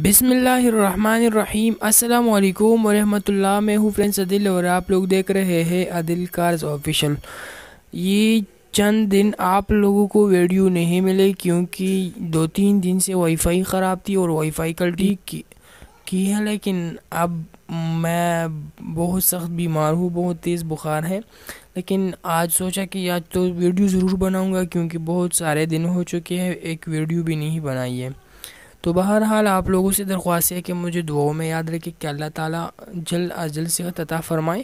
बिसमीम् अल्लाम वरहमल मैं हूँ फ्रेंड्स अदिल और आप लोग देख रहे हैं अदिल कार्स ऑफिशियल ये चंद दिन आप लोगों को वीडियो नहीं मिले क्योंकि दो तीन दिन से वाईफाई ख़राब थी और वाईफाई कल ठीक की, की है लेकिन अब मैं बहुत सख्त बीमार हूँ बहुत तेज़ बुखार है लेकिन आज सोचा कि आज तो वीडियो ज़रूर बनाऊँगा क्योंकि बहुत सारे दिन हो चुके हैं एक वीडियो भी नहीं बनाई है तो बहरहाल आप लोगों से दरख्वास्त है कि मुझे दुआओं में याद रखें कि अल्लाह ताला जल्द अज जल्द सेहत अता फरमाएं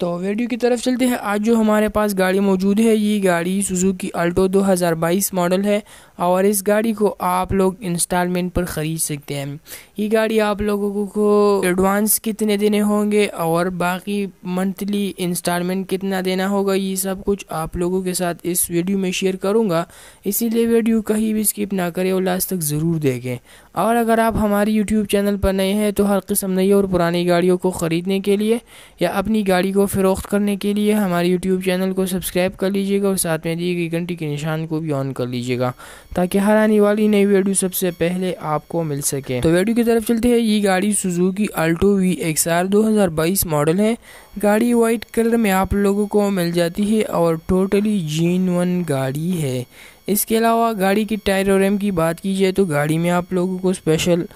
तो वीडियो की तरफ चलते हैं आज जो हमारे पास गाड़ी मौजूद है ये गाड़ी सुजुकी अल्टो 2022 मॉडल है और इस गाड़ी को आप लोग इंस्टॉलमेंट पर ख़रीद सकते हैं ये गाड़ी आप लोगों को एडवांस कितने देने होंगे और बाकी मंथली इंस्टॉलमेंट कितना देना होगा ये सब कुछ आप लोगों के साथ इस वीडियो में शेयर करूँगा इसीलिए वीडियो कहीं भी स्किप ना करें और लास्ट तक ज़रूर देखें और अगर आप हमारे यूट्यूब चैनल पर नए हैं तो हर किस्म नई और पुरानी गाड़ियों को ख़रीदने के लिए या अपनी गाड़ी को फ़रोख्त करने के लिए हमारे यूट्यूब चैनल को सब्सक्राइब कर लीजिएगा और साथ में दी गई घंटी के निशान को भी ऑन कर लीजिएगा ताकि हर आने वाली नई वीडियो सबसे पहले आपको मिल सके तो वीडियो की तरफ चलते हैं ये गाड़ी Suzuki Alto V X R दो हज़ार बाईस मॉडल है गाड़ी वाइट कलर में आप लोगों को मिल जाती है और टोटली जीन वन गाड़ी है इसके अलावा गाड़ी की टायर और रेम की बात की जाए तो गाड़ी में आप लोगों को स्पेशल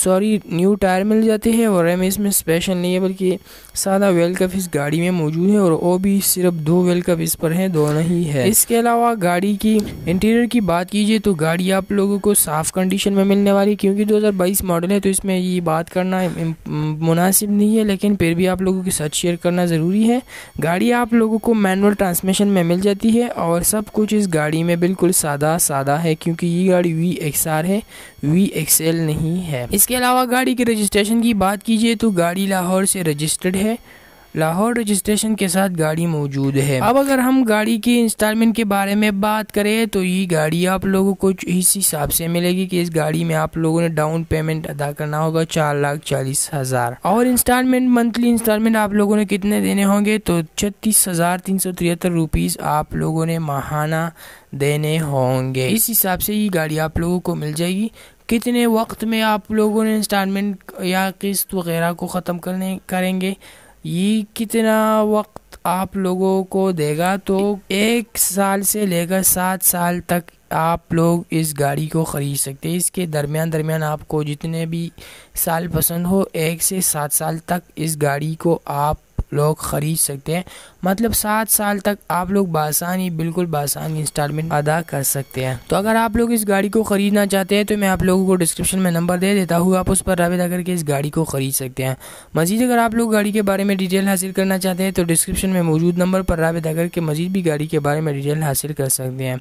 सॉरी न्यू टायर मिल जाते हैं और रैम इसमें स्पेशल नहीं है बल्कि सादा वेल कप इस गाड़ी में मौजूद है और वो भी सिर्फ दो वेल कप इस पर हैं दोनों ही है इसके अलावा गाड़ी की इंटीरियर की बात कीजिए तो गाड़ी आप लोगों को साफ़ कंडीशन में मिलने वाली क्योंकि 2022 मॉडल है तो इसमें ये बात करना मुनासिब नहीं है लेकिन फिर भी आप लोगों के साथ शेयर करना ज़रूरी है गाड़ी आप लोगों को मैनुअल ट्रांसमिशन में मिल जाती है और सब कुछ इस गाड़ी में बिल्कुल सादा सादा है क्योंकि ये गाड़ी वी है वी नहीं है इसके अलावा गाड़ी के रजिस्ट्रेशन की बात कीजिए तो गाड़ी लाहौर से रजिस्टर्ड है लाहौर रजिस्ट्रेशन के साथ गाड़ी मौजूद है अब अगर हम गाड़ी के इंस्टॉलमेंट के बारे में बात करें तो ये गाड़ी आप लोगों को इस हिसाब से मिलेगी कि इस गाड़ी में आप लोगों ने डाउन पेमेंट अदा करना होगा चार लाख चालीस हज़ार और इंस्टॉलमेंट मंथली इंस्टॉलमेंट आप लोगों ने कितने देने होंगे तो छत्तीस हज़ार तीन सौ तिहत्तर रुपीज़ आप लोगों ने माहाना देने होंगे इस हिसाब से ये गाड़ी आप लोगों को मिल जाएगी कितने वक्त में आप लोगों ने इंस्टॉलमेंट या किस्त वगैरह को ख़त्म करने करेंगे ये कितना वक्त आप लोगों को देगा तो एक साल से लेकर सात साल तक आप लोग इस गाड़ी को ख़रीद सकते हैं इसके दरमियान दरमियान आपको जितने भी साल पसंद हो एक से सात साल तक इस गाड़ी को आप लोग ख़रीद सकते हैं मतलब सात साल तक आप लोग बासानी बिल्कुल बासानी इंस्टॉलमेंट अदा कर सकते हैं तो अगर आप लोग इस गाड़ी को ख़रीदना चाहते हैं तो मैं आप लोगों को डिस्क्रिप्शन में नंबर दे देता हूँ आप उस पर रबा करके इस गाड़ी को ख़रीद सकते हैं मज़ीद अगर आप लोग गाड़ी के बारे में डिटेल हासिल करना चाहते हैं तो डिस्क्रिप्शन में मौजूद नंबर पर रबा करके मज़ीद भी गाड़ी के बारे में डिटेल हासिल कर सकते हैं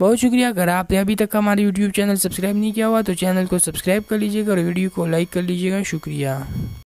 बहुत शुक्रिया अगर आपने अभी तक हमारे यूट्यूब चैनल सब्सक्राइब नहीं किया हुआ तो चैनल को सब्सक्राइब कर लीजिएगा और वीडियो को लाइक कर लीजिएगा शुक्रिया